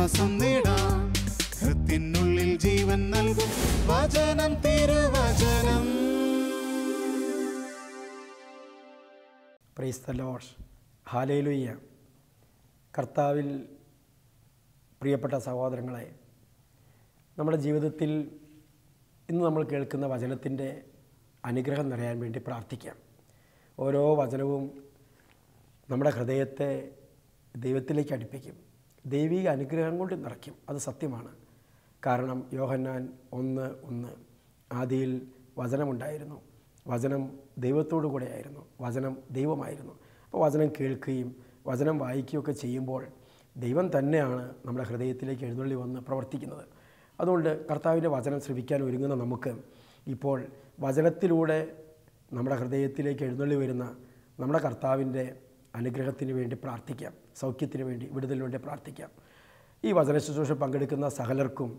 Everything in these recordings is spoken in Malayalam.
ആശ്വാസം നേടാം ഹൃത്തിനുള്ളിൽ ജീവൻ നൽകും വചനം തിരുവചനം പ്രീസ്തലോഷ് ഹാലയിലുയ്യ കർത്താവിൽ പ്രിയപ്പെട്ട സഹോദരങ്ങളെ നമ്മുടെ ജീവിതത്തിൽ ഇന്ന് നമ്മൾ കേൾക്കുന്ന വചനത്തിൻ്റെ അനുഗ്രഹം നിറയാൻ വേണ്ടി പ്രാർത്ഥിക്കാം ഓരോ വചനവും നമ്മുടെ ഹൃദയത്തെ ദൈവത്തിലേക്ക് അടുപ്പിക്കും ദൈവിക അനുഗ്രഹം കൊണ്ട് നിറയ്ക്കും അത് സത്യമാണ് കാരണം യോഹന്നാൻ ഒന്ന് ഒന്ന് ആദിയിൽ വചനമുണ്ടായിരുന്നു വചനം ദൈവത്തോടു ആയിരുന്നു വചനം ദൈവമായിരുന്നു അപ്പോൾ വചനം കേൾക്കുകയും വചനം വായിക്കുകയൊക്കെ ചെയ്യുമ്പോൾ ദൈവം തന്നെയാണ് നമ്മുടെ ഹൃദയത്തിലേക്ക് എഴുന്നള്ളി വന്ന് പ്രവർത്തിക്കുന്നത് അതുകൊണ്ട് കർത്താവിൻ്റെ വചനം ശ്രവിക്കാൻ ഒരുങ്ങുന്ന നമുക്ക് ഇപ്പോൾ വചനത്തിലൂടെ നമ്മുടെ ഹൃദയത്തിലേക്ക് എഴുന്നള്ളി വരുന്ന നമ്മുടെ കർത്താവിൻ്റെ അനുഗ്രഹത്തിന് വേണ്ടി പ്രാർത്ഥിക്കാം സൗഖ്യത്തിന് വേണ്ടി വിടുതലിന് വേണ്ടി പ്രാർത്ഥിക്കാം ഈ വചന ശുശ്രൂഷ പങ്കെടുക്കുന്ന സകലർക്കും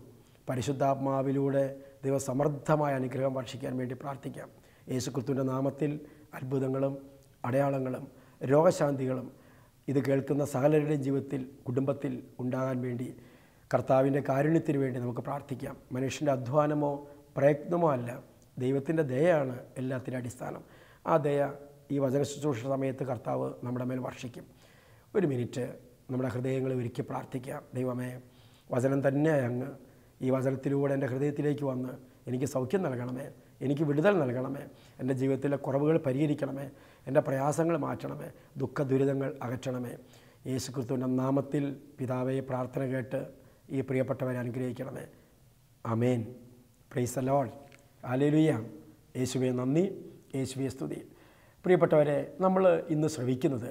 പരിശുദ്ധാത്മാവിലൂടെ ദൈവസമർത്ഥമായ അനുഗ്രഹം വർഷിക്കാൻ വേണ്ടി പ്രാർത്ഥിക്കാം യേശുക്രിസ്തുവിൻ്റെ നാമത്തിൽ അത്ഭുതങ്ങളും അടയാളങ്ങളും രോഗശാന്തികളും ഇത് കേൾക്കുന്ന സകലരുടെയും ജീവിതത്തിൽ കുടുംബത്തിൽ ഉണ്ടാകാൻ വേണ്ടി കർത്താവിൻ്റെ കാരുണ്യത്തിന് വേണ്ടി നമുക്ക് പ്രാർത്ഥിക്കാം മനുഷ്യൻ്റെ അധ്വാനമോ പ്രയത്നമോ അല്ല ദൈവത്തിൻ്റെ ദയയാണ് എല്ലാത്തിൻ്റെ അടിസ്ഥാനം ആ ദയ ഈ വചന ശുശ്രൂഷ സമയത്ത് കർത്താവ് നമ്മുടെ മേൽ വർഷിക്കും ഒരു മിനിറ്റ് നമ്മുടെ ഹൃദയങ്ങളെ ഒരുക്കി പ്രാർത്ഥിക്കാം ദൈവമേ വചനം തന്നെ അങ്ങ് ഈ വചനത്തിലൂടെ എൻ്റെ ഹൃദയത്തിലേക്ക് വന്ന് എനിക്ക് സൗഖ്യം നൽകണമേ എനിക്ക് വിടുതൽ നൽകണമേ എൻ്റെ ജീവിതത്തിലെ കുറവുകൾ പരിഹരിക്കണമേ എൻ്റെ പ്രയാസങ്ങൾ മാറ്റണമേ ദുഃഖ ദുരിതങ്ങൾ അകറ്റണമേ യേശു ക്രിസ്തുവിൻ്റെ നാമത്തിൽ പിതാവെ പ്രാർത്ഥന കേട്ട് ഈ പ്രിയപ്പെട്ടവരെ അനുഗ്രഹിക്കണമേ അമേൻ പ്രൈസ് അലോൾ ആലേലുയ യേശുവെ നന്ദി യേശുവെ സ്തുതി പ്രിയപ്പെട്ടവരെ നമ്മൾ ഇന്ന് ശ്രവിക്കുന്നത്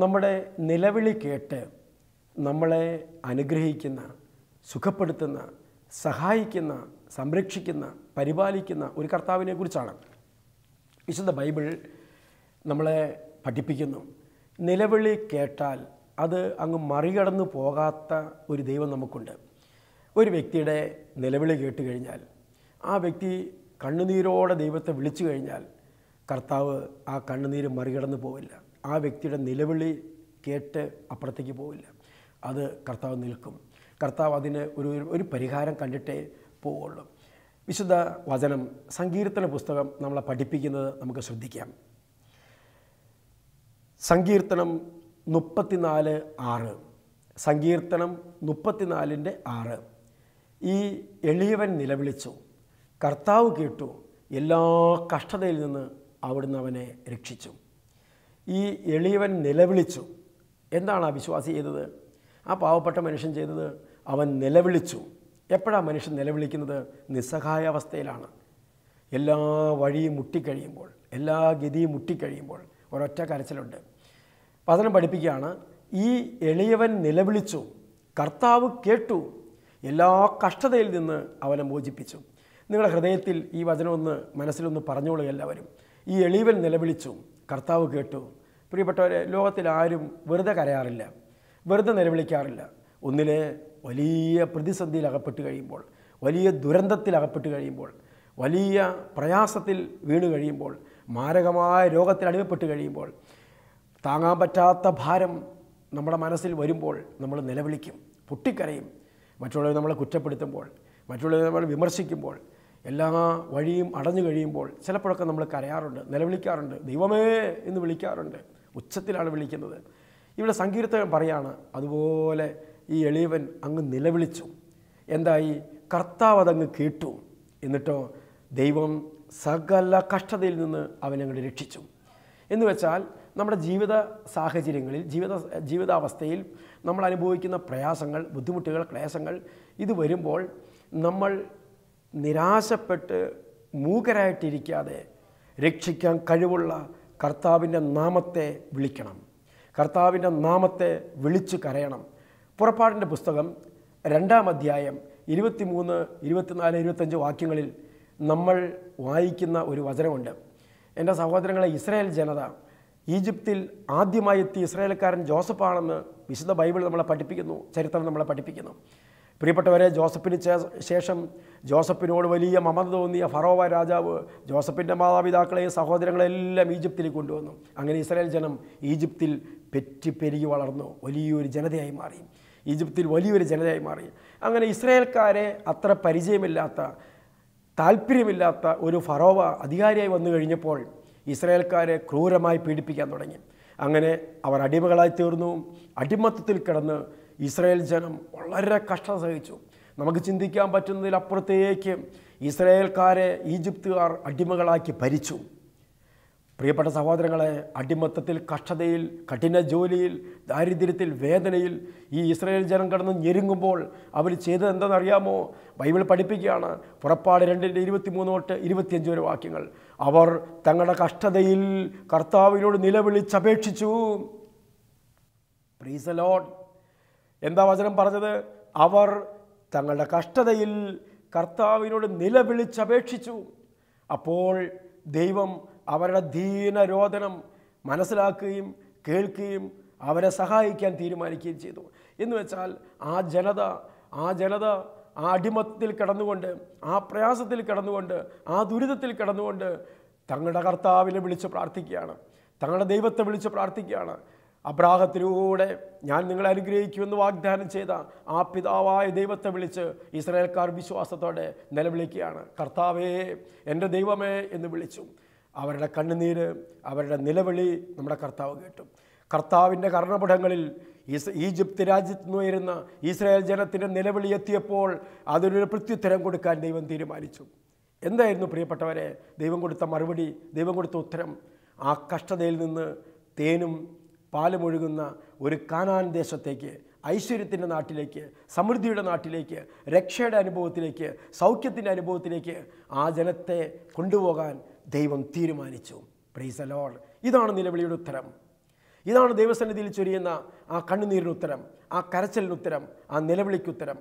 നമ്മുടെ നിലവിളി കേട്ട് നമ്മളെ അനുഗ്രഹിക്കുന്ന സുഖപ്പെടുത്തുന്ന സഹായിക്കുന്ന സംരക്ഷിക്കുന്ന പരിപാലിക്കുന്ന ഒരു കർത്താവിനെ കുറിച്ചാണ് വിശുദ്ധ ബൈബിൾ നമ്മളെ പഠിപ്പിക്കുന്നു നിലവിളി കേട്ടാൽ അത് അങ്ങ് മറികടന്നു പോകാത്ത ഒരു ദൈവം നമുക്കുണ്ട് ഒരു വ്യക്തിയുടെ നിലവിളി കേട്ട് കഴിഞ്ഞാൽ ആ വ്യക്തി കണ്ണുനീരോടെ ദൈവത്തെ വിളിച്ചു കഴിഞ്ഞാൽ കർത്താവ് ആ കണ്ണുനീര് മറികടന്നു പോവില്ല ആ വ്യക്തിയുടെ നിലവിളി കേട്ട് അപ്പുറത്തേക്ക് പോവില്ല അത് കർത്താവ് നിൽക്കും കർത്താവ് അതിന് ഒരു ഒരു പരിഹാരം കണ്ടിട്ടേ പോവുള്ളൂ വിശുദ്ധ വചനം സങ്കീർത്തന പുസ്തകം നമ്മളെ പഠിപ്പിക്കുന്നത് നമുക്ക് ശ്രദ്ധിക്കാം സങ്കീർത്തനം മുപ്പത്തിനാല് ആറ് സങ്കീർത്തനം മുപ്പത്തിനാലിൻ്റെ ആറ് ഈ എളിയവൻ നിലവിളിച്ചു കർത്താവ് കേട്ടു എല്ലാ കഷ്ടതയിൽ നിന്ന് അവിടുന്ന് അവനെ രക്ഷിച്ചു ഈ എളിയവൻ നിലവിളിച്ചു എന്താണ് ആ വിശ്വാസി ചെയ്തത് ആ പാവപ്പെട്ട മനുഷ്യൻ ചെയ്തത് അവൻ നിലവിളിച്ചു എപ്പോഴാണ് മനുഷ്യൻ നിലവിളിക്കുന്നത് നിസ്സഹായാവസ്ഥയിലാണ് എല്ലാ വഴിയും മുട്ടിക്കഴിയുമ്പോൾ എല്ലാ ഗതിയും മുട്ടിക്കഴിയുമ്പോൾ ഒരൊറ്റ കരച്ചിലുണ്ട് പതനം പഠിപ്പിക്കുകയാണ് ഈ എളിയവൻ നിലവിളിച്ചു കർത്താവ് കേട്ടു എല്ലാ കഷ്ടതയിൽ നിന്ന് അവനെ മോചിപ്പിച്ചു നിങ്ങളുടെ ഹൃദയത്തിൽ ഈ വചനമൊന്ന് മനസ്സിലൊന്ന് പറഞ്ഞോളൂ എല്ലാവരും ഈ എളിയവൻ നിലവിളിച്ചു കർത്താവ് കേട്ടു പ്രിയപ്പെട്ടവരെ ആരും വെറുതെ കരയാറില്ല വെറുതെ നിലവിളിക്കാറില്ല ഒന്നിൽ വലിയ പ്രതിസന്ധിയിൽ അകപ്പെട്ട് കഴിയുമ്പോൾ വലിയ ദുരന്തത്തിൽ അകപ്പെട്ട് കഴിയുമ്പോൾ വലിയ പ്രയാസത്തിൽ വീണ് കഴിയുമ്പോൾ മാരകമായ രോഗത്തിൽ അടിമപ്പെട്ട് കഴിയുമ്പോൾ താങ്ങാൻ പറ്റാത്ത ഭാരം നമ്മുടെ മനസ്സിൽ വരുമ്പോൾ നമ്മൾ നിലവിളിക്കും പൊട്ടിക്കരയും മറ്റുള്ളവർ നമ്മളെ കുറ്റപ്പെടുത്തുമ്പോൾ മറ്റുള്ളവർ നമ്മൾ വിമർശിക്കുമ്പോൾ എല്ലാ വഴിയും അടഞ്ഞു കഴിയുമ്പോൾ ചിലപ്പോഴൊക്കെ നമ്മൾ കരയാറുണ്ട് നിലവിളിക്കാറുണ്ട് ദൈവമേ എന്ന് വിളിക്കാറുണ്ട് ഉച്ചത്തിലാണ് വിളിക്കുന്നത് ഇവിടെ സങ്കീർത്തകൻ പറയാണ് അതുപോലെ ഈ എളിയവൻ അങ്ങ് നിലവിളിച്ചു എന്തായി കർത്താവ് അതങ്ങ് കേട്ടു എന്നിട്ടോ ദൈവം സകല കഷ്ടതയിൽ നിന്ന് അവനങ്ങളെ രക്ഷിച്ചു എന്ന് വെച്ചാൽ നമ്മുടെ ജീവിത സാഹചര്യങ്ങളിൽ ജീവിത ജീവിതാവസ്ഥയിൽ നമ്മൾ അനുഭവിക്കുന്ന പ്രയാസങ്ങൾ ബുദ്ധിമുട്ടുകൾ ക്ലേശങ്ങൾ ഇത് വരുമ്പോൾ നമ്മൾ നിരാശപ്പെട്ട് മൂകരായിട്ടിരിക്കാതെ രക്ഷിക്കാൻ കഴിവുള്ള കർത്താവിൻ്റെ നാമത്തെ വിളിക്കണം കർത്താവിൻ്റെ നാമത്തെ വിളിച്ചു കരയണം പുറപ്പാടിൻ്റെ പുസ്തകം രണ്ടാം അധ്യായം ഇരുപത്തിമൂന്ന് ഇരുപത്തിനാല് ഇരുപത്തഞ്ച് വാക്യങ്ങളിൽ നമ്മൾ വായിക്കുന്ന ഒരു വചനമുണ്ട് എൻ്റെ സഹോദരങ്ങളെ ഇസ്രായേൽ ജനത ഈജിപ്തിൽ ആദ്യമായി എത്തിയ ഇസ്രായേൽക്കാരൻ ജോസഫാണെന്ന് വിശുദ്ധ ബൈബിൾ നമ്മളെ പഠിപ്പിക്കുന്നു ചരിത്രം നമ്മളെ പഠിപ്പിക്കുന്നു പ്രിയപ്പെട്ടവരെ ജോസഫിന് ശേഷം ജോസഫിനോട് വലിയ മമത തോന്നിയ ഫറോവ രാജാവ് ജോസഫിൻ്റെ മാതാപിതാക്കളെയും സഹോദരങ്ങളെല്ലാം ഈജിപ്തിൽ കൊണ്ടുവന്നു അങ്ങനെ ഇസ്രായേൽ ജനം ഈജിപ്തിൽ പെരുകി വളർന്നു വലിയൊരു ജനതയായി മാറി ഈജിപ്തിൽ വലിയൊരു ജനതയായി മാറി അങ്ങനെ ഇസ്രായേൽക്കാരെ അത്ര പരിചയമില്ലാത്ത താല്പര്യമില്ലാത്ത ഒരു ഫറോവ അധികാരിയായി വന്നു കഴിഞ്ഞപ്പോൾ ഇസ്രായേൽക്കാരെ ക്രൂരമായി പീഡിപ്പിക്കാൻ തുടങ്ങി അങ്ങനെ അവർ അടിമകളായി തീർന്നു അടിമത്തത്തിൽ കിടന്ന് ഇസ്രായേൽ ജനം വളരെ കഷ്ടം സഹിച്ചു നമുക്ക് ചിന്തിക്കാൻ അപ്പുറത്തേക്ക് ഇസ്രായേൽക്കാരെ ഈജിപ്തുകാർ അടിമകളാക്കി ഭരിച്ചു പ്രിയപ്പെട്ട സഹോദരങ്ങളെ അടിമത്തത്തിൽ കഷ്ടതയിൽ കഠിന ജോലിയിൽ ദാരിദ്ര്യത്തിൽ വേദനയിൽ ഈ ഇസ്രായേൽ ജനം കടന്ന് ഞെരുങ്ങുമ്പോൾ അവർ ചെയ്തത് എന്തെന്നറിയാമോ ബൈബിൾ പഠിപ്പിക്കുകയാണ് പുറപ്പാട് രണ്ടിൻ്റെ ഇരുപത്തി മൂന്ന് തൊട്ട് ഇരുപത്തിയഞ്ച് വരെ വാക്യങ്ങൾ അവർ തങ്ങളുടെ കഷ്ടതയിൽ കർത്താവിനോട് നിലവിളിച്ചപേക്ഷിച്ചു പ്രീസലോട്ട് എന്താ വചനം പറഞ്ഞത് അവർ തങ്ങളുടെ കഷ്ടതയിൽ കർത്താവിനോട് നിലവിളിച്ചപേക്ഷിച്ചു അപ്പോൾ ദൈവം അവരുടെ ദീനരോധനം മനസ്സിലാക്കുകയും കേൾക്കുകയും അവരെ സഹായിക്കാൻ തീരുമാനിക്കുകയും ചെയ്തു എന്ന് വെച്ചാൽ ആ ജനത ആ ജനത ആ അടിമത്തത്തിൽ കിടന്നുകൊണ്ട് ആ പ്രയാസത്തിൽ കിടന്നുകൊണ്ട് ആ ദുരിതത്തിൽ കിടന്നുകൊണ്ട് തങ്ങളുടെ കർത്താവിനെ വിളിച്ച് പ്രാർത്ഥിക്കുകയാണ് തങ്ങളുടെ ദൈവത്തെ വിളിച്ച് പ്രാർത്ഥിക്കുകയാണ് അബ്രാഹത്തിലൂടെ ഞാൻ നിങ്ങളെ അനുഗ്രഹിക്കുമെന്ന് വാഗ്ദാനം ചെയ്ത ആ പിതാവായ ദൈവത്തെ വിളിച്ച് ഇസ്രായേൽക്കാർ വിശ്വാസത്തോടെ നിലവിളിക്കുകയാണ് കർത്താവേ എൻ്റെ ദൈവമേ എന്ന് വിളിച്ചു അവരുടെ കണ്ണുനീര് അവരുടെ നിലവിളി നമ്മുടെ കർത്താവ് കേട്ടു കർത്താവിൻ്റെ കർണപുടങ്ങളിൽ ഈജിപ്ത് രാജ്യത്ത് വരുന്ന ഇസ്രായേൽ ജനത്തിൻ്റെ നിലവിളി എത്തിയപ്പോൾ അതിനൊരു പ്രത്യുത്തരം കൊടുക്കാൻ ദൈവം തീരുമാനിച്ചു എന്തായിരുന്നു പ്രിയപ്പെട്ടവരെ ദൈവം കൊടുത്ത മറുപടി ദൈവം കൊടുത്ത ഉത്തരം ആ കഷ്ടതയിൽ നിന്ന് തേനും പാലമൊഴുകുന്ന ഒരു കാനാൻ ദേശത്തേക്ക് ഐശ്വര്യത്തിൻ്റെ നാട്ടിലേക്ക് സമൃദ്ധിയുടെ നാട്ടിലേക്ക് രക്ഷയുടെ അനുഭവത്തിലേക്ക് സൗഖ്യത്തിൻ്റെ അനുഭവത്തിലേക്ക് ആ ജനത്തെ കൊണ്ടുപോകാൻ ദൈവം തീരുമാനിച്ചു പ്രൈസ് അലോൾ ഇതാണ് നിലവിളിയുടെ ഉത്തരം ഇതാണ് ദൈവസന്നിധിയിൽ ചൊരിയുന്ന ആ കണ്ണുനീരിന് ഉത്തരം ആ കരച്ചലിന് ഉത്തരം ആ നിലവിളിക്കുത്തരം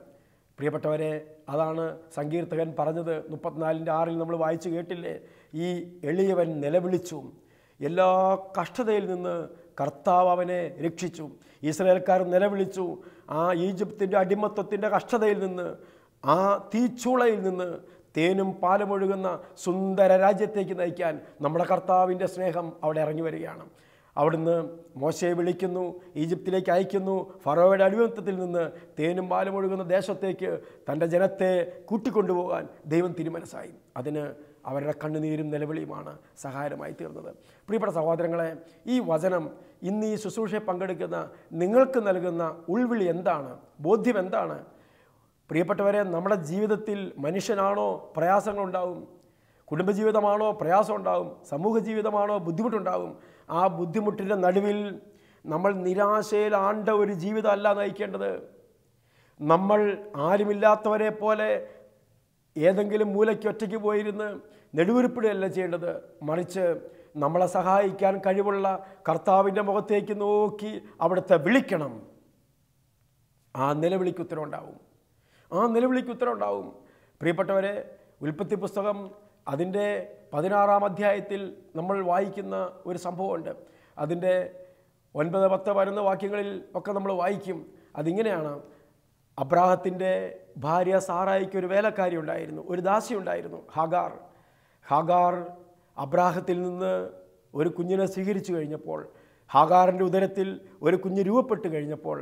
പ്രിയപ്പെട്ടവരെ അതാണ് സങ്കീർത്തകൻ പറഞ്ഞത് മുപ്പത്തിനാലിൻ്റെ ആറിൽ നമ്മൾ വായിച്ചു കേട്ടില്ലേ ഈ എളിയവൻ നിലവിളിച്ചു എല്ലാ കഷ്ടതയിൽ നിന്ന് കർത്താവ് അവനെ രക്ഷിച്ചു ഇസ്രയേൽക്കാർ നിലവിളിച്ചു ആ ഈജിപ്തിൻ്റെ അടിമത്വത്തിൻ്റെ കഷ്ടതയിൽ നിന്ന് ആ തീച്ചുളയിൽ നിന്ന് തേനും പാലമൊഴുകുന്ന സുന്ദര രാജ്യത്തേക്ക് നയിക്കാൻ നമ്മുടെ കർത്താവിൻ്റെ സ്നേഹം അവിടെ ഇറങ്ങി വരികയാണ് അവിടുന്ന് മോശയെ വിളിക്കുന്നു ഈജിപ്തിലേക്ക് അയക്കുന്നു ഫറോയുടെ അടിമത്വത്തിൽ നിന്ന് തേനും പാലും ഒഴുകുന്ന ദേശത്തേക്ക് തൻ്റെ ജനത്തെ കൂട്ടിക്കൊണ്ടുപോകാൻ ദൈവം തിരുമനസ്സായി അതിന് അവരുടെ കണ്ണുനീരും നിലവിളിയുമാണ് സഹായമായി തീർന്നത് പ്രിയപ്പെട്ട സഹോദരങ്ങളെ ഈ വചനം ഇന്ന് ഈ ശുശ്രൂഷയെ പങ്കെടുക്കുന്ന നിങ്ങൾക്ക് നൽകുന്ന ഉൾവിളി എന്താണ് ബോധ്യം എന്താണ് പ്രിയപ്പെട്ടവരെ നമ്മുടെ ജീവിതത്തിൽ മനുഷ്യനാണോ പ്രയാസങ്ങളുണ്ടാവും കുടുംബജീവിതമാണോ പ്രയാസം ഉണ്ടാവും സമൂഹ ജീവിതമാണോ ബുദ്ധിമുട്ടുണ്ടാവും ആ ബുദ്ധിമുട്ടിൻ്റെ നടുവിൽ നമ്മൾ നിരാശയിൽ ആണ്ട ഒരു ജീവിതമല്ല നയിക്കേണ്ടത് നമ്മൾ ആരുമില്ലാത്തവരെ പോലെ ഏതെങ്കിലും മൂലയ്ക്ക് ഒറ്റയ്ക്ക് പോയിരുന്ന് നെടുവിരിപ്പിടുകയല്ല ചെയ്യേണ്ടത് മറിച്ച് നമ്മളെ സഹായിക്കാൻ കഴിവുള്ള കർത്താവിൻ്റെ മുഖത്തേക്ക് നോക്കി അവിടുത്തെ വിളിക്കണം ആ നിലവിളിക്ക് ഉത്തരം ഉണ്ടാവും ആ നിലവിളിക്ക് ഉത്തരം ഉണ്ടാവും പ്രിയപ്പെട്ടവരെ ഉൽപ്പത്തി പുസ്തകം അതിൻ്റെ പതിനാറാം അധ്യായത്തിൽ നമ്മൾ വായിക്കുന്ന ഒരു സംഭവമുണ്ട് അതിൻ്റെ ഒൻപത് പത്ത് വരുന്ന വാക്യങ്ങളിൽ ഒക്കെ നമ്മൾ വായിക്കും അതിങ്ങനെയാണ് അബ്രാഹത്തിൻ്റെ ഭാര്യ സാറായിക്ക് ഒരു വേലക്കാരി ഉണ്ടായിരുന്നു ഒരു ദാസി ഉണ്ടായിരുന്നു ഹാഗാർ ഹാഗാർ അബ്രാഹത്തിൽ നിന്ന് ഒരു കുഞ്ഞിനെ സ്വീകരിച്ചു കഴിഞ്ഞപ്പോൾ ഹാഗാറിൻ്റെ ഉദരത്തിൽ ഒരു കുഞ്ഞ് രൂപപ്പെട്ട് കഴിഞ്ഞപ്പോൾ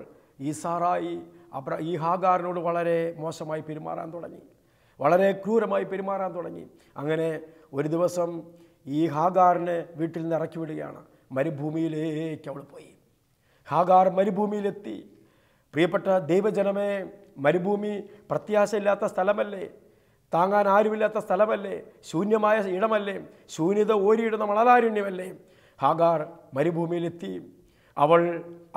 ഈ സാറായി അബ്രാ ഈ ഹാഗാറിനോട് വളരെ മോശമായി പെരുമാറാൻ തുടങ്ങി വളരെ ക്രൂരമായി പെരുമാറാൻ തുടങ്ങി അങ്ങനെ ഒരു ദിവസം ഈ ഹാഗാറിനെ വീട്ടിൽ നിന്ന് ഇറക്കി വിടുകയാണ് മരുഭൂമിയിലേക്ക് അവൾ പോയി ഹാഗാർ മരുഭൂമിയിലെത്തി പ്രിയപ്പെട്ട ദൈവജനമേ മരുഭൂമി പ്രത്യാശയില്ലാത്ത സ്ഥലമല്ലേ താങ്ങാൻ ആരുമില്ലാത്ത സ്ഥലമല്ലേ ശൂന്യമായ ഇടമല്ലേ ശൂന്യത ഓരിയിടുന്ന മണലാരുണ്യമല്ലേ ഹാഗാർ മരുഭൂമിയിലെത്തി അവൾ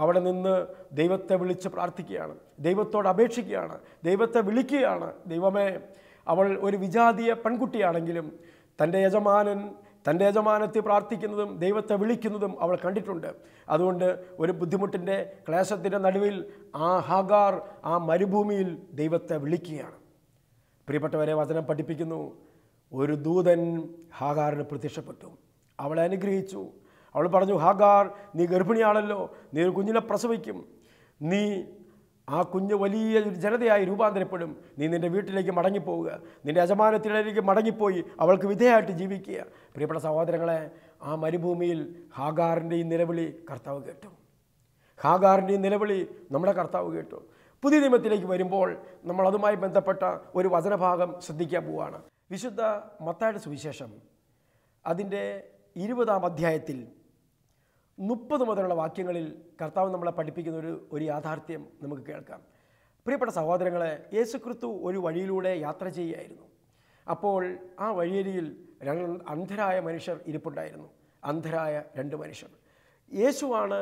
അവിടെ നിന്ന് ദൈവത്തെ വിളിച്ച് പ്രാർത്ഥിക്കുകയാണ് ദൈവത്തോട് അപേക്ഷിക്കുകയാണ് ദൈവത്തെ വിളിക്കുകയാണ് ദൈവമേ അവൾ ഒരു വിജാതീയ പെൺകുട്ടിയാണെങ്കിലും തൻ്റെ യജമാനൻ തൻ്റെ യജമാനത്തെ പ്രാർത്ഥിക്കുന്നതും ദൈവത്തെ വിളിക്കുന്നതും അവൾ കണ്ടിട്ടുണ്ട് അതുകൊണ്ട് ഒരു ബുദ്ധിമുട്ടിൻ്റെ ക്ലേശത്തിൻ്റെ നടുവിൽ ആ ഹാഗാർ ആ മരുഭൂമിയിൽ ദൈവത്തെ വിളിക്കുകയാണ് പ്രിയപ്പെട്ടവരെ വചനം പഠിപ്പിക്കുന്നു ഒരു ദൂതൻ ഹാഗാറിന് പ്രത്യക്ഷപ്പെട്ടു അവളെ അനുഗ്രഹിച്ചു അവൾ പറഞ്ഞു ഹാഗാർ നീ ഗർഭിണിയാണല്ലോ നീ ഒരു കുഞ്ഞിനെ പ്രസവിക്കും നീ ആ കുഞ്ഞ് വലിയ ഒരു ജനതയായി രൂപാന്തരപ്പെടും നീ നിൻ്റെ വീട്ടിലേക്ക് മടങ്ങിപ്പോവുക നിൻ്റെ യജമാനത്തിലേക്ക് മടങ്ങിപ്പോയി അവൾക്ക് വിധേയമായിട്ട് ജീവിക്കുക പ്രിയപ്പെട്ട സഹോദരങ്ങളെ ആ മരുഭൂമിയിൽ ഹാഗാറിൻ്റെ ഈ നിലവിളി കർത്താവ് കേട്ടു ഹാഗാറിൻ്റെ ഈ നിലവിളി നമ്മുടെ കർത്താവ് കേട്ടു പുതിയ നിയമത്തിലേക്ക് വരുമ്പോൾ നമ്മൾ അതുമായി ബന്ധപ്പെട്ട ഒരു വചനഭാഗം ശ്രദ്ധിക്കാൻ പോവുകയാണ് വിശുദ്ധ മത്തായുടെ സുവിശേഷം അതിൻ്റെ ഇരുപതാം അധ്യായത്തിൽ മുപ്പത് മുതലുള്ള വാക്യങ്ങളിൽ കർത്താവ് നമ്മളെ പഠിപ്പിക്കുന്ന ഒരു ഒരു യാഥാർത്ഥ്യം നമുക്ക് കേൾക്കാം പ്രിയപ്പെട്ട സഹോദരങ്ങളെ യേശുക്രിസ്തു ഒരു വഴിയിലൂടെ യാത്ര ചെയ്യുകയായിരുന്നു അപ്പോൾ ആ വഴിയരിയിൽ രണ്ട് അന്ധരായ മനുഷ്യർ ഇരിപ്പുണ്ടായിരുന്നു അന്ധരായ രണ്ട് മനുഷ്യർ യേശുവാണ്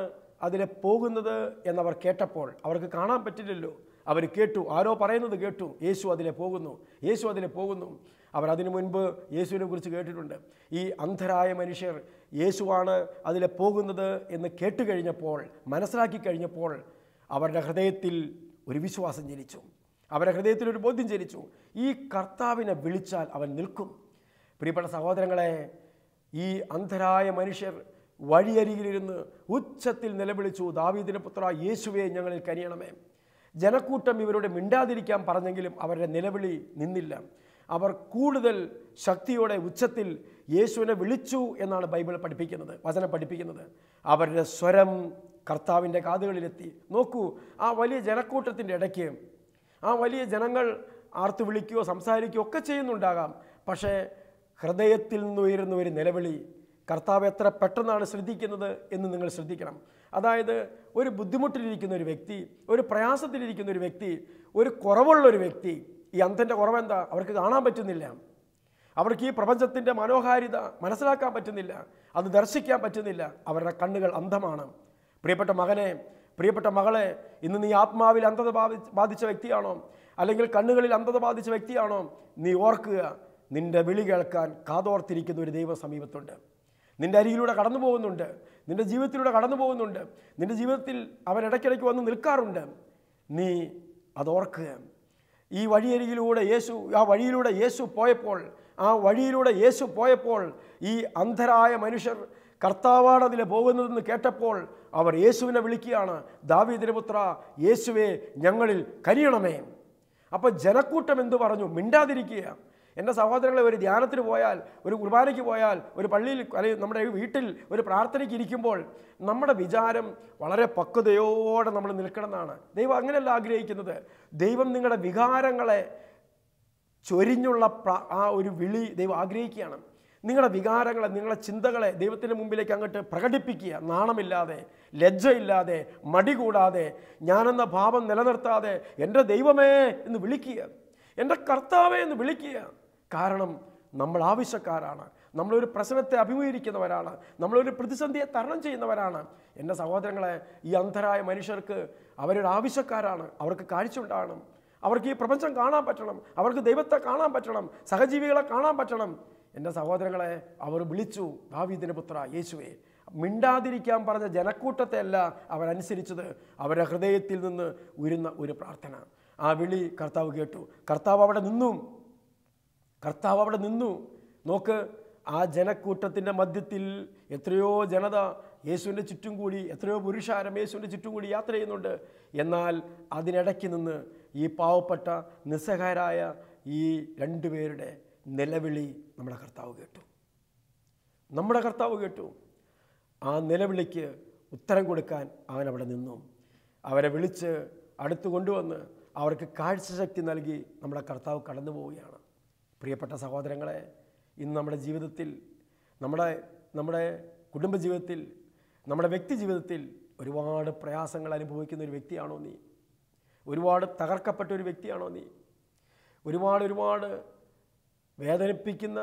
അതിലെ പോകുന്നത് എന്നവർ കേട്ടപ്പോൾ അവർക്ക് കാണാൻ പറ്റില്ലല്ലോ അവർ കേട്ടു ആരോ പറയുന്നത് കേട്ടു യേശു അതിലെ പോകുന്നു യേശു അതിലെ പോകുന്നു അവർ അതിനു മുൻപ് യേശുവിനെ കുറിച്ച് കേട്ടിട്ടുണ്ട് ഈ അന്ധരായ മനുഷ്യർ യേശുവാണ് അതിലെ പോകുന്നത് എന്ന് കേട്ട് കഴിഞ്ഞപ്പോൾ മനസ്സിലാക്കി കഴിഞ്ഞപ്പോൾ അവരുടെ ഹൃദയത്തിൽ ഒരു വിശ്വാസം ജനിച്ചു അവരുടെ ഹൃദയത്തിൽ ഒരു ബോധ്യം ജനിച്ചു ഈ കർത്താവിനെ വിളിച്ചാൽ അവൻ നിൽക്കും പ്രിയപ്പെട്ട സഹോദരങ്ങളെ ഈ അന്ധരായ മനുഷ്യർ വഴിയരികിലിരുന്ന് ഉച്ചത്തിൽ നിലവിളിച്ചു ദാവീദിന് പുത്ര യേശുവെ ഞങ്ങളിൽ കരിയണമേ ജനക്കൂട്ടം ഇവരോട് മിണ്ടാതിരിക്കാൻ പറഞ്ഞെങ്കിലും അവരുടെ നിലവിളി നിന്നില്ല അവർ കൂടുതൽ ശക്തിയോടെ ഉച്ചത്തിൽ യേശുവിനെ വിളിച്ചു എന്നാണ് ബൈബിൾ പഠിപ്പിക്കുന്നത് വചന പഠിപ്പിക്കുന്നത് അവരുടെ സ്വരം കർത്താവിൻ്റെ കാതുകളിലെത്തി നോക്കൂ ആ വലിയ ജനക്കൂട്ടത്തിൻ്റെ ഇടയ്ക്ക് ആ വലിയ ജനങ്ങൾ ആർത്തു വിളിക്കുകയോ സംസാരിക്കുകയോ ഒക്കെ ചെയ്യുന്നുണ്ടാകാം പക്ഷേ ഹൃദയത്തിൽ നിന്നുയരുന്ന ഒരു നിലവിളി കർത്താവ് എത്ര പെട്ടെന്നാണ് ശ്രദ്ധിക്കുന്നത് എന്ന് നിങ്ങൾ ശ്രദ്ധിക്കണം അതായത് ഒരു ബുദ്ധിമുട്ടിലിരിക്കുന്ന ഒരു വ്യക്തി ഒരു പ്രയാസത്തിലിരിക്കുന്ന ഒരു വ്യക്തി ഒരു കുറവുള്ള ഒരു വ്യക്തി ഈ അന്ധൻ്റെ കുറവെന്താ അവർക്ക് കാണാൻ പറ്റുന്നില്ല അവർക്ക് ഈ പ്രപഞ്ചത്തിൻ്റെ മനോഹാരിത മനസ്സിലാക്കാൻ പറ്റുന്നില്ല അത് ദർശിക്കാൻ പറ്റുന്നില്ല അവരുടെ കണ്ണുകൾ അന്ധമാണ് പ്രിയപ്പെട്ട മകനെ പ്രിയപ്പെട്ട മകളെ ഇന്ന് നീ ആത്മാവിൽ അന്ധത ബാധിച്ച വ്യക്തിയാണോ അല്ലെങ്കിൽ കണ്ണുകളിൽ അന്ധത ബാധിച്ച വ്യക്തിയാണോ നീ ഓർക്കുക നിൻ്റെ വിളി കേൾക്കാൻ കാതോർത്തിരിക്കുന്ന ഒരു ദൈവ സമീപത്തുണ്ട് നിൻ്റെ അരികിലൂടെ കടന്നു പോകുന്നുണ്ട് നിൻ്റെ ജീവിതത്തിലൂടെ കടന്നു പോകുന്നുണ്ട് നിൻ്റെ ജീവിതത്തിൽ അവൻ ഇടയ്ക്കിടയ്ക്ക് വന്ന് നിൽക്കാറുണ്ട് നീ അതോർക്കുക ഈ വഴിയരികിലൂടെ യേശു ആ വഴിയിലൂടെ യേശു പോയപ്പോൾ ആ വഴിയിലൂടെ യേശു പോയപ്പോൾ ഈ അന്ധരായ മനുഷ്യർ കർത്താവാണ് പോകുന്നതെന്ന് കേട്ടപ്പോൾ അവർ യേശുവിനെ വിളിക്കുകയാണ് ദാവീദിന് പുത്ര യേശുവെ ഞങ്ങളിൽ കരിയണമേ അപ്പോൾ ജനക്കൂട്ടം എന്തു പറഞ്ഞു മിണ്ടാതിരിക്കുകയാണ് എൻ്റെ സഹോദരങ്ങളെ ഒരു ധ്യാനത്തിന് പോയാൽ ഒരു കുർബാനയ്ക്ക് പോയാൽ ഒരു പള്ളിയിൽ അല്ലെങ്കിൽ നമ്മുടെ വീട്ടിൽ ഒരു പ്രാർത്ഥനയ്ക്ക് ഇരിക്കുമ്പോൾ നമ്മുടെ വിചാരം വളരെ പക്വതയോടെ നമ്മൾ നിൽക്കണമെന്നാണ് ദൈവം അങ്ങനെയല്ല ആഗ്രഹിക്കുന്നത് ദൈവം നിങ്ങളുടെ വികാരങ്ങളെ ചൊരിഞ്ഞുള്ള ആ ഒരു വിളി ദൈവം ആഗ്രഹിക്കുകയാണ് നിങ്ങളുടെ വികാരങ്ങളെ നിങ്ങളുടെ ചിന്തകളെ ദൈവത്തിൻ്റെ മുമ്പിലേക്ക് അങ്ങോട്ട് പ്രകടിപ്പിക്കുക നാണമില്ലാതെ ലജ്ജയില്ലാതെ മടി കൂടാതെ ഞാനെന്ന ഭാവം നിലനിർത്താതെ എൻ്റെ ദൈവമേ എന്ന് വിളിക്കുക എൻ്റെ കർത്താവേ എന്ന് വിളിക്കുക കാരണം നമ്മൾ ആവശ്യക്കാരാണ് നമ്മളൊരു പ്രശ്നത്തെ അഭിമുഖീകരിക്കുന്നവരാണ് നമ്മളൊരു പ്രതിസന്ധിയെ തരണം ചെയ്യുന്നവരാണ് എൻ്റെ സഹോദരങ്ങളെ ഈ അന്ധരായ മനുഷ്യർക്ക് അവരൊരു ആവശ്യക്കാരാണ് അവർക്ക് കാഴ്ച ഉണ്ടാകണം അവർക്ക് ഈ പ്രപഞ്ചം കാണാൻ പറ്റണം അവർക്ക് ദൈവത്തെ കാണാൻ പറ്റണം സഹജീവികളെ കാണാൻ പറ്റണം എൻ്റെ സഹോദരങ്ങളെ അവർ വിളിച്ചു ദാവീദിൻ്റെ പുത്ര യേശുവേ മിണ്ടാതിരിക്കാൻ പറഞ്ഞ ജനക്കൂട്ടത്തെയല്ല അവരനുസരിച്ചത് അവരുടെ ഹൃദയത്തിൽ നിന്ന് ഉരുന്ന ഒരു പ്രാർത്ഥന ആ വിളി കർത്താവ് കേട്ടു കർത്താവ് അവിടെ നിന്നും കർത്താവ് അവിടെ നിന്നു നോക്ക് ആ ജനക്കൂട്ടത്തിൻ്റെ മധ്യത്തിൽ എത്രയോ ജനത യേശുവിൻ്റെ ചുറ്റും കൂടി എത്രയോ പുരുഷാരം യേശുവിൻ്റെ ചുറ്റും കൂടി യാത്ര ചെയ്യുന്നുണ്ട് എന്നാൽ അതിനിടയ്ക്ക് നിന്ന് ഈ പാവപ്പെട്ട നിസ്സഹായരായ ഈ രണ്ടുപേരുടെ നിലവിളി നമ്മുടെ കർത്താവ് കേട്ടു നമ്മുടെ കർത്താവ് കേട്ടു ആ നിലവിളിക്ക് ഉത്തരം കൊടുക്കാൻ അവൻ അവിടെ നിന്നു അവരെ വിളിച്ച് അടുത്ത് കൊണ്ടുവന്ന് അവർക്ക് കാഴ്ചശക്തി നൽകി നമ്മുടെ കർത്താവ് കടന്നു പോവുകയാണ് പ്രിയപ്പെട്ട സഹോദരങ്ങളെ ഇന്ന് നമ്മുടെ ജീവിതത്തിൽ നമ്മുടെ നമ്മുടെ കുടുംബജീവിതത്തിൽ നമ്മുടെ വ്യക്തി ജീവിതത്തിൽ ഒരുപാട് പ്രയാസങ്ങൾ അനുഭവിക്കുന്ന ഒരു വ്യക്തിയാണോ നീ ഒരുപാട് തകർക്കപ്പെട്ട ഒരു വ്യക്തിയാണോ നീ ഒരുപാട് ഒരുപാട് വേദനിപ്പിക്കുന്ന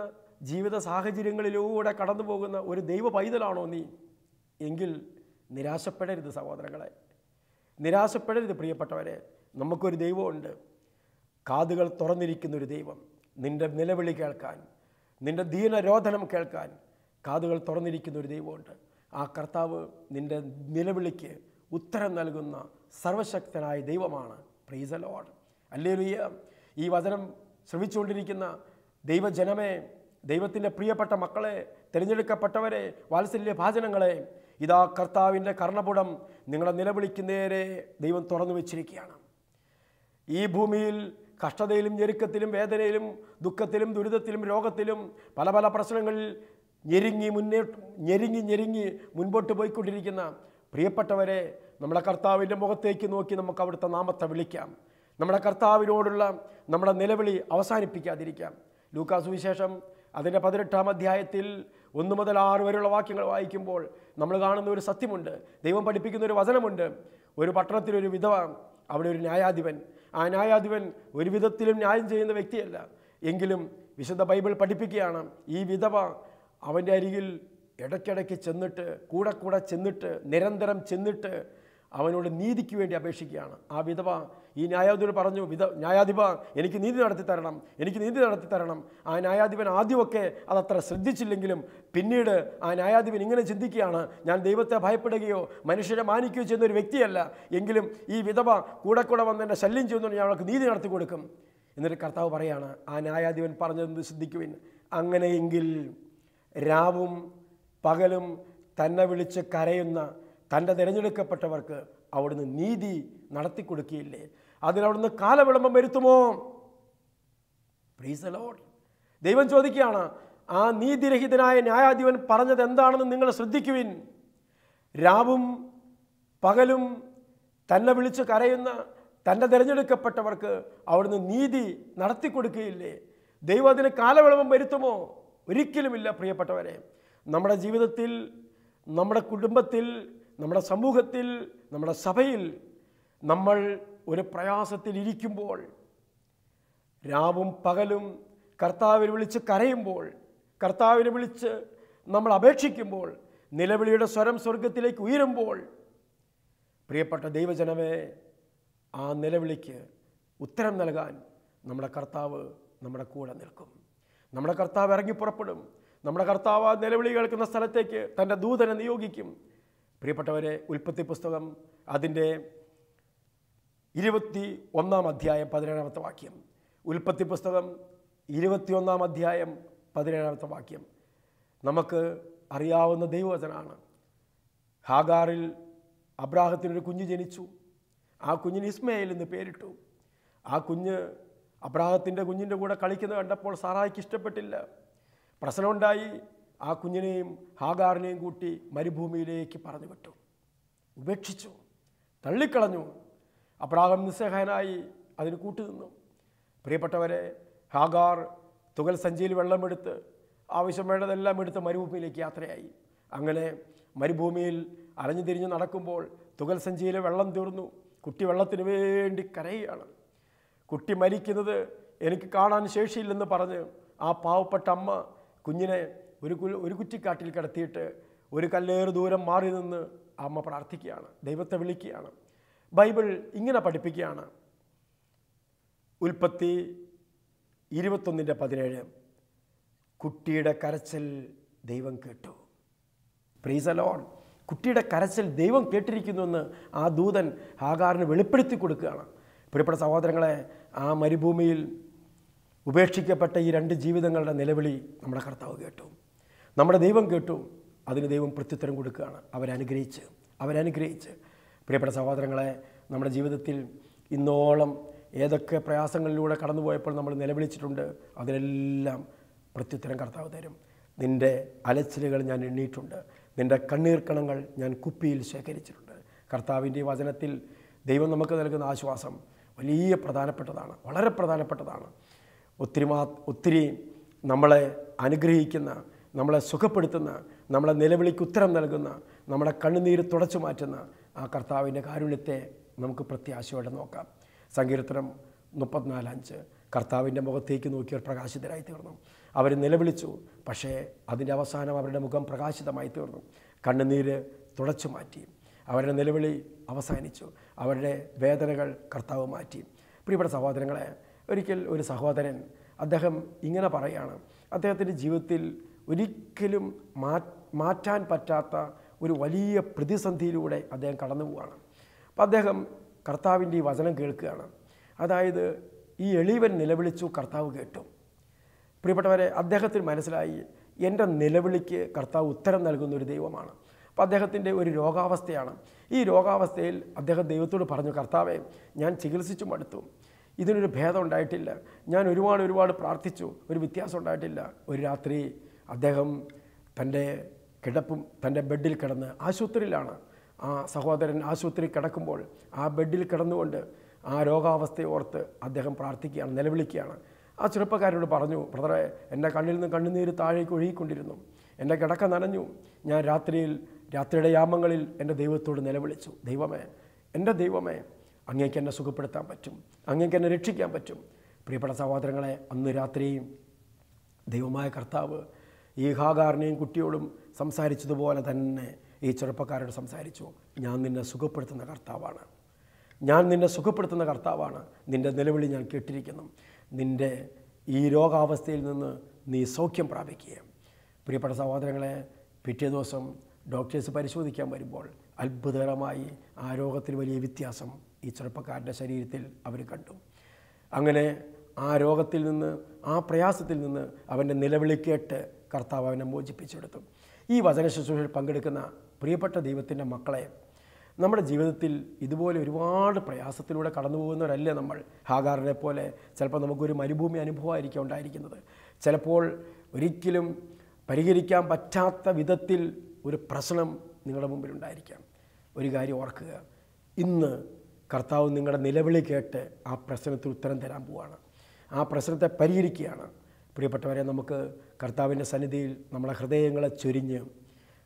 ജീവിത സാഹചര്യങ്ങളിലൂടെ കടന്നു പോകുന്ന ഒരു ദൈവ പൈതലാണോ നീ എങ്കിൽ നിരാശപ്പെടരുത് സഹോദരങ്ങളെ നിരാശപ്പെടരുത് പ്രിയപ്പെട്ടവരെ നമുക്കൊരു ദൈവമുണ്ട് കാതുകൾ തുറന്നിരിക്കുന്നൊരു ദൈവം നിൻ്റെ നിലവിളി കേൾക്കാൻ നിൻ്റെ ദീനരോധനം കേൾക്കാൻ കാതുകൾ തുറന്നിരിക്കുന്ന ഒരു ദൈവമുണ്ട് ആ കർത്താവ് നിൻ്റെ നിലവിളിക്ക് ഉത്തരം നൽകുന്ന സർവശക്തനായ ദൈവമാണ് പ്രീസ ലോഡ് അല്ലേലുയ്യ ഈ വചനം ശ്രമിച്ചുകൊണ്ടിരിക്കുന്ന ദൈവജനമേ ദൈവത്തിൻ്റെ പ്രിയപ്പെട്ട മക്കളെ തിരഞ്ഞെടുക്കപ്പെട്ടവരെ വാത്സല്യ ഭാചനങ്ങളെ ഇതാ കർത്താവിൻ്റെ കർണപുടം നിങ്ങളെ നിലവിളിക്കുന്നേരെ ദൈവം തുറന്നു വച്ചിരിക്കുകയാണ് ഈ ഭൂമിയിൽ കഷ്ടതയിലും ഞെരുക്കത്തിലും വേദനയിലും ദുഃഖത്തിലും ദുരിതത്തിലും രോഗത്തിലും പല പല പ്രശ്നങ്ങളിൽ ഞെരുങ്ങി മുന്നോട്ട് ഞെരുങ്ങി ഞെരുങ്ങി മുൻപോട്ട് പോയിക്കൊണ്ടിരിക്കുന്ന പ്രിയപ്പെട്ടവരെ നമ്മുടെ കർത്താവിൻ്റെ മുഖത്തേക്ക് നോക്കി നമുക്ക് അവിടുത്തെ നാമത്തെ വിളിക്കാം നമ്മുടെ കർത്താവിനോടുള്ള നമ്മുടെ നിലവിളി അവസാനിപ്പിക്കാതിരിക്കാം ലൂക്കാസ് വിശേഷം അതിൻ്റെ പതിനെട്ടാം അധ്യായത്തിൽ ഒന്ന് മുതൽ ആറ് വരെയുള്ള വാക്യങ്ങൾ വായിക്കുമ്പോൾ നമ്മൾ കാണുന്ന ഒരു സത്യമുണ്ട് ദൈവം പഠിപ്പിക്കുന്ന ഒരു വചനമുണ്ട് ഒരു പട്ടണത്തിലൊരു വിധവ അവിടെ ഒരു ന്യായാധിപൻ ആ ന്യായാധിപൻ ഒരു വിധത്തിലും ന്യായം ചെയ്യുന്ന വ്യക്തിയല്ല എങ്കിലും വിശുദ്ധ ബൈബിൾ പഠിപ്പിക്കുകയാണ് ഈ വിധവ അവൻ്റെ അരികിൽ ഇടയ്ക്കിടയ്ക്ക് ചെന്നിട്ട് കൂടെ കൂടെ ചെന്നിട്ട് നിരന്തരം ചെന്നിട്ട് അവനോട് നീതിക്ക് വേണ്ടി അപേക്ഷിക്കുകയാണ് ആ വിധവ ഈ ന്യായാധിപൻ പറഞ്ഞു വിധ ന്യായാധിപ എനിക്ക് നീതി നടത്തി തരണം എനിക്ക് നീതി നടത്തി തരണം ആ ന്യായാധിപൻ ആദ്യമൊക്കെ അതത്ര ശ്രദ്ധിച്ചില്ലെങ്കിലും പിന്നീട് ആ ന്യായാധിപൻ ഇങ്ങനെ ചിന്തിക്കുകയാണ് ഞാൻ ദൈവത്തെ ഭയപ്പെടുകയോ മനുഷ്യരെ മാനിക്കുകയോ ചെയ്യുന്ന ഒരു വ്യക്തിയല്ല എങ്കിലും ഈ വിധവ കൂടെ കൂടെ വന്ന് എൻ്റെ ശല്യം ചെയ്യുന്നുണ്ട് ഞാൻ അവൾക്ക് നീതി നടത്തി കൊടുക്കും എന്നിട്ട് കർത്താവ് പറയുകയാണ് ആ ന്യായാധിപൻ പറഞ്ഞതെന്ന് ശ്രദ്ധിക്കുവിൻ അങ്ങനെയെങ്കിൽ രാവും പകലും തന്നെ വിളിച്ച് കരയുന്ന തൻ്റെ തിരഞ്ഞെടുക്കപ്പെട്ടവർക്ക് അവിടുന്ന് നീതി നടത്തി കൊടുക്കുകയില്ലേ അതിലവിടുന്ന് കാലവിളംബം വരുത്തുമോ പ്രീസ് ലോഡ് ദൈവം ചോദിക്കുകയാണ് ആ നീതിരഹിതനായ ന്യായാധിപൻ പറഞ്ഞത് എന്താണെന്ന് നിങ്ങൾ ശ്രദ്ധിക്കുവിൻ രാവും പകലും തന്നെ വിളിച്ച് കരയുന്ന തൻ്റെ തിരഞ്ഞെടുക്കപ്പെട്ടവർക്ക് അവിടുന്ന് നീതി നടത്തി കൊടുക്കുകയില്ലേ ദൈവം അതിന് കാലവിളംബം വരുത്തുമോ ഒരിക്കലുമില്ല പ്രിയപ്പെട്ടവരെ നമ്മുടെ ജീവിതത്തിൽ നമ്മുടെ കുടുംബത്തിൽ നമ്മുടെ സമൂഹത്തിൽ നമ്മുടെ സഭയിൽ നമ്മൾ ഒരു പ്രയാസത്തിലിരിക്കുമ്പോൾ രാവും പകലും കർത്താവിനെ വിളിച്ച് കരയുമ്പോൾ കർത്താവിനെ വിളിച്ച് നമ്മൾ അപേക്ഷിക്കുമ്പോൾ നിലവിളിയുടെ സ്വരം സ്വർഗത്തിലേക്ക് ഉയരുമ്പോൾ പ്രിയപ്പെട്ട ദൈവജനമേ ആ നിലവിളിക്ക് ഉത്തരം നൽകാൻ നമ്മുടെ കർത്താവ് നമ്മുടെ കൂടെ നിൽക്കും നമ്മുടെ കർത്താവ് ഇറങ്ങി പുറപ്പെടും നമ്മുടെ കർത്താവ് ആ നിലവിളി കേൾക്കുന്ന സ്ഥലത്തേക്ക് തൻ്റെ ദൂതനെ നിയോഗിക്കും പ്രിയപ്പെട്ടവരെ ഉൽപ്പത്തി പുസ്തകം അതിൻ്റെ ഇരുപത്തി ഒന്നാം അധ്യായം പതിനേഴാമത്തെ വാക്യം ഉൽപ്പത്തി പുസ്തകം ഇരുപത്തിയൊന്നാം അധ്യായം പതിനേഴാമത്തെ വാക്യം നമുക്ക് അറിയാവുന്ന ദൈവവചനാണ് ഹാഗാറിൽ അബ്രാഹത്തിനൊരു കുഞ്ഞ് ജനിച്ചു ആ കുഞ്ഞിന് ഇസ്മയിൽ എന്ന് പേരിട്ടു ആ കുഞ്ഞ് അബ്രാഹത്തിൻ്റെ കുഞ്ഞിൻ്റെ കൂടെ കളിക്കുന്നത് കണ്ടപ്പോൾ സാറായിക്ക് ഇഷ്ടപ്പെട്ടില്ല പ്രശ്നമുണ്ടായി ആ കുഞ്ഞിനെയും ഹാഗാറിനെയും കൂട്ടി മരുഭൂമിയിലേക്ക് പറഞ്ഞു വിട്ടു ഉപേക്ഷിച്ചു തള്ളിക്കളഞ്ഞു അബ്രാഹം നിസ്സഹായനായി അതിന് കൂട്ടുനിന്നു പ്രിയപ്പെട്ടവരെ ഹാഗാർ തുകൽ സഞ്ചിയിൽ വെള്ളമെടുത്ത് ആവശ്യം വേണ്ടതെല്ലാം എടുത്ത് മരുഭൂമിയിലേക്ക് യാത്രയായി അങ്ങനെ മരുഭൂമിയിൽ അലഞ്ഞു തിരിഞ്ഞ് നടക്കുമ്പോൾ തുകൽ സഞ്ചിയിലെ വെള്ളം തീർന്നു കുട്ടി വെള്ളത്തിന് വേണ്ടി കരയുകയാണ് കുട്ടി മരിക്കുന്നത് എനിക്ക് കാണാൻ ശേഷിയില്ലെന്ന് പറഞ്ഞ് ആ പാവപ്പെട്ട അമ്മ കുഞ്ഞിനെ ഒരു കുൽ ഒരു കുറ്റിക്കാട്ടിൽ കിടത്തിയിട്ട് ഒരു കല്ലേറ് ദൂരം മാറി നിന്ന് അമ്മ പ്രാർത്ഥിക്കുകയാണ് ദൈവത്തെ വിളിക്കുകയാണ് ബൈബിൾ ഇങ്ങനെ പഠിപ്പിക്കുകയാണ് ഉൽപ്പത്തി ഇരുപത്തൊന്നിൻ്റെ പതിനേഴ് കുട്ടിയുടെ കരച്ചിൽ ദൈവം കേട്ടു പ്രീസലോൺ കുട്ടിയുടെ കരച്ചിൽ ദൈവം കേട്ടിരിക്കുന്നുവെന്ന് ആ ദൂതൻ ആകാറിന് വെളിപ്പെടുത്തി കൊടുക്കുകയാണ് പ്രിയപ്പെട്ട സഹോദരങ്ങളെ ആ മരുഭൂമിയിൽ ഉപേക്ഷിക്കപ്പെട്ട ഈ രണ്ട് ജീവിതങ്ങളുടെ നിലവിളി നമ്മുടെ കർത്താവ് കേട്ടു നമ്മുടെ ദൈവം കേട്ടു അതിന് ദൈവം പ്രത്യുത്തരം കൊടുക്കുകയാണ് അവരനുഗ്രഹിച്ച് അവരനുഗ്രഹിച്ച് പ്രിയപ്പെട്ട സഹോദരങ്ങളെ നമ്മുടെ ജീവിതത്തിൽ ഇന്നോളം ഏതൊക്കെ പ്രയാസങ്ങളിലൂടെ കടന്നുപോയപ്പോൾ നമ്മൾ നിലവിളിച്ചിട്ടുണ്ട് അതിനെല്ലാം പ്രത്യുത്തരം കർത്താവ് തരും നിൻ്റെ അലച്ചിലുകൾ ഞാൻ എണ്ണിയിട്ടുണ്ട് നിൻ്റെ കണ്ണീർക്കണങ്ങൾ ഞാൻ കുപ്പിയിൽ ശേഖരിച്ചിട്ടുണ്ട് കർത്താവിൻ്റെ വചനത്തിൽ ദൈവം നമുക്ക് നൽകുന്ന ആശ്വാസം വലിയ പ്രധാനപ്പെട്ടതാണ് വളരെ പ്രധാനപ്പെട്ടതാണ് ഒത്തിരി മാ ഒത്തിരി നമ്മളെ അനുഗ്രഹിക്കുന്ന നമ്മളെ സുഖപ്പെടുത്തുന്ന നമ്മളെ നിലവിളിക്ക് ഉത്തരം നൽകുന്ന നമ്മുടെ കണ്ണുനീര് തുടച്ചു മാറ്റുന്ന ആ കർത്താവിൻ്റെ കാരുണ്യത്തെ നമുക്ക് പ്രത്യാശയോടെ നോക്കാം സങ്കീർത്തനം മുപ്പത്തിനാലഞ്ച് കർത്താവിൻ്റെ മുഖത്തേക്ക് നോക്കിയവർ പ്രകാശിതരായി തീർന്നു അവർ നിലവിളിച്ചു പക്ഷേ അതിൻ്റെ അവസാനം അവരുടെ മുഖം പ്രകാശിതമായി തീർന്നു കണ്ണുനീര് തുടച്ചു മാറ്റി അവരുടെ നിലവിളി അവസാനിച്ചു അവരുടെ വേദനകൾ കർത്താവ് മാറ്റി പ്രിയപ്പെട്ട സഹോദരങ്ങളെ ഒരിക്കൽ ഒരു സഹോദരൻ അദ്ദേഹം ഇങ്ങനെ പറയുകയാണ് അദ്ദേഹത്തിൻ്റെ ജീവിതത്തിൽ ഒരിക്കലും മാറ്റാൻ പറ്റാത്ത ഒരു വലിയ പ്രതിസന്ധിയിലൂടെ അദ്ദേഹം കടന്നു പോവുകയാണ് അപ്പോൾ അദ്ദേഹം കർത്താവിൻ്റെ ഈ വചനം കേൾക്കുകയാണ് അതായത് ഈ എളിവൻ നിലവിളിച്ചു കർത്താവ് കേട്ടു പ്രിയപ്പെട്ടവരെ അദ്ദേഹത്തിന് മനസ്സിലായി എൻ്റെ നിലവിളിക്ക് കർത്താവ് ഉത്തരം നൽകുന്ന ഒരു ദൈവമാണ് അപ്പോൾ അദ്ദേഹത്തിൻ്റെ ഒരു രോഗാവസ്ഥയാണ് ഈ രോഗാവസ്ഥയിൽ അദ്ദേഹം ദൈവത്തോട് പറഞ്ഞു കർത്താവെ ഞാൻ ചികിത്സിച്ചു മടുത്തു ഇതിനൊരു ഭേദം ഉണ്ടായിട്ടില്ല ഞാൻ ഒരുപാട് ഒരുപാട് പ്രാർത്ഥിച്ചു ഒരു വ്യത്യാസം ഉണ്ടായിട്ടില്ല ഒരു രാത്രി അദ്ദേഹം തൻ്റെ കിടപ്പും തൻ്റെ ബെഡിൽ കിടന്ന് ആശുപത്രിയിലാണ് ആ സഹോദരൻ ആശുപത്രി കിടക്കുമ്പോൾ ആ ബെഡിൽ കിടന്നുകൊണ്ട് ആ രോഗാവസ്ഥയെ ഓർത്ത് അദ്ദേഹം പ്രാർത്ഥിക്കുകയാണ് നിലവിളിക്കുകയാണ് ആ ചെറുപ്പക്കാരോട് പറഞ്ഞു ബ്രദറെ എൻ്റെ കണ്ണിൽ നിന്ന് കണ്ണുനീര് താഴേക്ക് ഒഴുകിക്കൊണ്ടിരുന്നു എൻ്റെ കിടക്ക നനഞ്ഞു ഞാൻ രാത്രിയിൽ രാത്രിയുടെ യാമങ്ങളിൽ എൻ്റെ ദൈവത്തോട് നിലവിളിച്ചു ദൈവമേ എൻ്റെ ദൈവമേ അങ്ങേക്ക് എന്നെ സുഖപ്പെടുത്താൻ പറ്റും അങ്ങേക്ക് എന്നെ രക്ഷിക്കാൻ പറ്റും പ്രിയപ്പെട്ട സഹോദരങ്ങളെ അന്ന് രാത്രിയും ദൈവമായ കർത്താവ് ഈ ഹാഗാറിനെയും കുട്ടിയോടും സംസാരിച്ചതുപോലെ തന്നെ ഈ ചെറുപ്പക്കാരോട് സംസാരിച്ചു ഞാൻ നിന്നെ സുഖപ്പെടുത്തുന്ന കർത്താവാണ് ഞാൻ നിന്നെ സുഖപ്പെടുത്തുന്ന കർത്താവാണ് നിൻ്റെ നിലവിളി ഞാൻ കേട്ടിരിക്കുന്നു നിൻ്റെ ഈ രോഗാവസ്ഥയിൽ നിന്ന് നീ സൗഖ്യം പ്രാപിക്കുക പ്രിയപ്പെട്ട സഹോദരങ്ങളെ പിറ്റേ ദിവസം ഡോക്ടേഴ്സ് പരിശോധിക്കാൻ വരുമ്പോൾ അത്ഭുതകരമായി ആ രോഗത്തിൽ വലിയ വ്യത്യാസം ഈ ചെറുപ്പക്കാരൻ്റെ ശരീരത്തിൽ അവർ കണ്ടു അങ്ങനെ ആ രോഗത്തിൽ നിന്ന് ആ പ്രയാസത്തിൽ നിന്ന് അവൻ്റെ നിലവിളി കേട്ട് കർത്താവ് അവനെ മോചിപ്പിച്ചെടുത്തു ഈ വചന ശുശ്രൂഷയിൽ പങ്കെടുക്കുന്ന പ്രിയപ്പെട്ട ദൈവത്തിൻ്റെ മക്കളെ നമ്മുടെ ജീവിതത്തിൽ ഇതുപോലെ ഒരുപാട് പ്രയാസത്തിലൂടെ കടന്നു പോകുന്നവരല്ലേ നമ്മൾ ഹാഗാറിനെ പോലെ ചിലപ്പോൾ നമുക്കൊരു മരുഭൂമി അനുഭവമായിരിക്കും ഉണ്ടായിരിക്കുന്നത് ചിലപ്പോൾ ഒരിക്കലും പരിഹരിക്കാൻ പറ്റാത്ത വിധത്തിൽ ഒരു പ്രശ്നം നിങ്ങളുടെ മുമ്പിൽ ഉണ്ടായിരിക്കാം ഒരു കാര്യം ഓർക്കുക ഇന്ന് കർത്താവ് നിങ്ങളുടെ നിലവിളി കേട്ട് ആ പ്രശ്നത്തിന് ഉത്തരം തരാൻ പോവുകയാണ് ആ പ്രശ്നത്തെ പരിഹരിക്കുകയാണ് പ്രിയപ്പെട്ടവരെ നമുക്ക് കർത്താവിൻ്റെ സന്നിധിയിൽ നമ്മളെ ഹൃദയങ്ങളെ ചൊരിഞ്ഞ്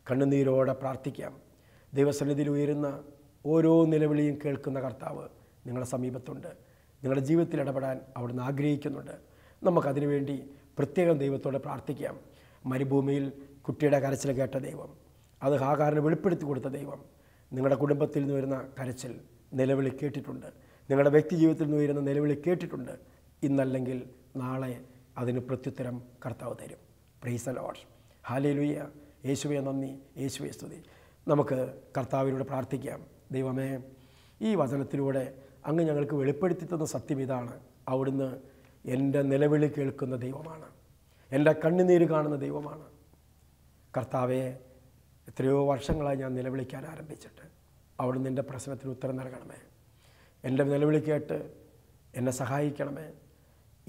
കണ്ണുനീരോടെ പ്രാർത്ഥിക്കാം ദൈവസന്നിധിയിൽ ഉയരുന്ന ഓരോ നിലവിളിയും കേൾക്കുന്ന കർത്താവ് നിങ്ങളുടെ സമീപത്തുണ്ട് നിങ്ങളുടെ ജീവിതത്തിൽ ഇടപെടാൻ അവിടുന്ന് ആഗ്രഹിക്കുന്നുണ്ട് നമുക്കതിനുവേണ്ടി പ്രത്യേകം ദൈവത്തോടെ പ്രാർത്ഥിക്കാം മരുഭൂമിയിൽ കുട്ടിയുടെ കരച്ചിൽ കേട്ട ദൈവം അത് ഹാകാരന് വെളിപ്പെടുത്തി കൊടുത്ത ദൈവം നിങ്ങളുടെ കുടുംബത്തിൽ നിന്ന് വരുന്ന കരച്ചിൽ നിലവിളി കേട്ടിട്ടുണ്ട് നിങ്ങളുടെ വ്യക്തി ജീവിതത്തിൽ നിന്ന് വരുന്ന നിലവിളി കേട്ടിട്ടുണ്ട് ഇന്നല്ലെങ്കിൽ നാളെ അതിന് പ്രത്യുത്തരം കർത്താവ് തരും പ്രൈസ ലോഡ് ഹാലേലുയ്യ യേശുവെ നന്ദി യേശുവെ സ്തുതി നമുക്ക് കർത്താവിലൂടെ പ്രാർത്ഥിക്കാം ദൈവമേ ഈ വചനത്തിലൂടെ അങ്ങ് ഞങ്ങൾക്ക് വെളിപ്പെടുത്തി തന്ന സത്യം ഇതാണ് അവിടുന്ന് എൻ്റെ നിലവിളി കേൾക്കുന്ന ദൈവമാണ് എൻ്റെ കണ്ണുനീര് കാണുന്ന ദൈവമാണ് കർത്താവെ എത്രയോ വർഷങ്ങളായി ഞാൻ നിലവിളിക്കാൻ ആരംഭിച്ചിട്ട് അവിടുന്ന് എൻ്റെ പ്രശ്നത്തിന് ഉത്തരം നൽകണമേ എൻ്റെ നിലവിളി കേട്ട് എന്നെ സഹായിക്കണമേ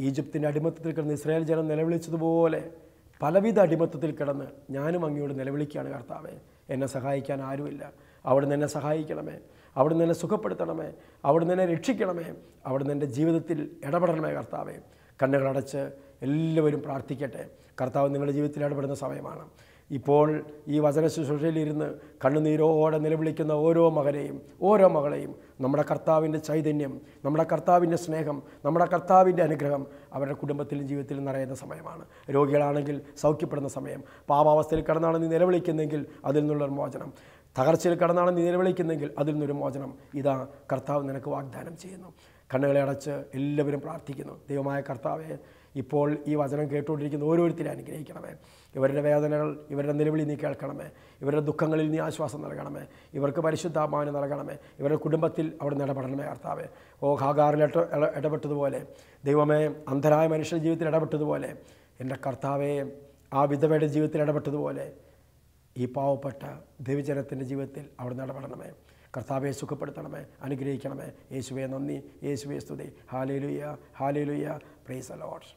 ഈജിപ്തിൻ്റെ അടിമത്തത്തിൽ കിടന്ന് ഇസ്രായേൽ ജനം നിലവിളിച്ചതുപോലെ പലവിധ അടിമത്തത്തിൽ കിടന്ന് ഞാനും അങ്ങയോട് നിലവിളിക്കുകയാണ് കർത്താവെ എന്നെ സഹായിക്കാൻ ആരുമില്ല അവിടുന്ന് എന്നെ സഹായിക്കണമേ അവിടുന്ന് എന്നെ സുഖപ്പെടുത്തണമേ അവിടുന്ന് എന്നെ രക്ഷിക്കണമേ അവിടുന്ന് എൻ്റെ ജീവിതത്തിൽ ഇടപെടണമേ കർത്താവെ കണ്ണുകളടച്ച് എല്ലാവരും പ്രാർത്ഥിക്കട്ടെ കർത്താവ് നിങ്ങളുടെ ജീവിതത്തിൽ ഇടപെടുന്ന സമയമാണ് ഇപ്പോൾ ഈ വചന ശുശ്രൂഷയിലിരുന്ന് കണ്ണുനീരോടെ നിലവിളിക്കുന്ന ഓരോ മകനെയും ഓരോ മകളെയും നമ്മുടെ കർത്താവിൻ്റെ ചൈതന്യം നമ്മുടെ കർത്താവിൻ്റെ സ്നേഹം നമ്മുടെ കർത്താവിൻ്റെ അനുഗ്രഹം അവരുടെ കുടുംബത്തിലും ജീവിതത്തിലും നിറയുന്ന സമയമാണ് രോഗികളാണെങ്കിൽ സൗഖ്യപ്പെടുന്ന സമയം പാപാവസ്ഥയിൽ കടന്നാണ് നീ നിലവിളിക്കുന്നെങ്കിൽ അതിൽ നിന്നുള്ള മോചനം തകർച്ചയിൽ കടന്നാണ് നീ നിലവിളിക്കുന്നെങ്കിൽ അതിൽ നിന്നൊരു മോചനം ഇതാ കർത്താവ് നിനക്ക് വാഗ്ദാനം ചെയ്യുന്നു കണ്ണുകളെ അടച്ച് എല്ലാവരും പ്രാർത്ഥിക്കുന്നു ദൈവമായ കർത്താവെ ഇപ്പോൾ ഈ വചനം കേട്ടുകൊണ്ടിരിക്കുന്ന ഓരോരുത്തരെ അനുഗ്രഹിക്കണമേ ഇവരുടെ വേദനകൾ ഇവരുടെ നിലവിളി നീ കേൾക്കണമേ ഇവരുടെ ദുഃഖങ്ങളിൽ നീ ആശ്വാസം നൽകണമേ ഇവർക്ക് പരിശുദ്ധാത്മാവിനെ നൽകണമേ ഇവരുടെ കുടുംബത്തിൽ അവിടെ നിന്ന് ഇടപെടണമേ കർത്താവേ ഓ ഹാഗാറിൽ ഇടപെട്ടതുപോലെ ദൈവമേ അന്ധരായ മനുഷ്യരുടെ ജീവിതത്തിൽ ഇടപെട്ടതുപോലെ എൻ്റെ കർത്താവെ ആ വിധവയുടെ ജീവിതത്തിൽ ഇടപെട്ടതുപോലെ ഈ പാവപ്പെട്ട ദൈവജനത്തിൻ്റെ ജീവിതത്തിൽ അവിടെ നിന്ന് ഇടപെടണമേ കർത്താവെ സുഖപ്പെടുത്തണമേ അനുഗ്രഹിക്കണമേ യേശുവെ നന്ദി യേശുവെ സ്തുതി ഹാലേലുയ്യ ഹാലേലുയ്യ പ്രൈസ് അലോട്ട്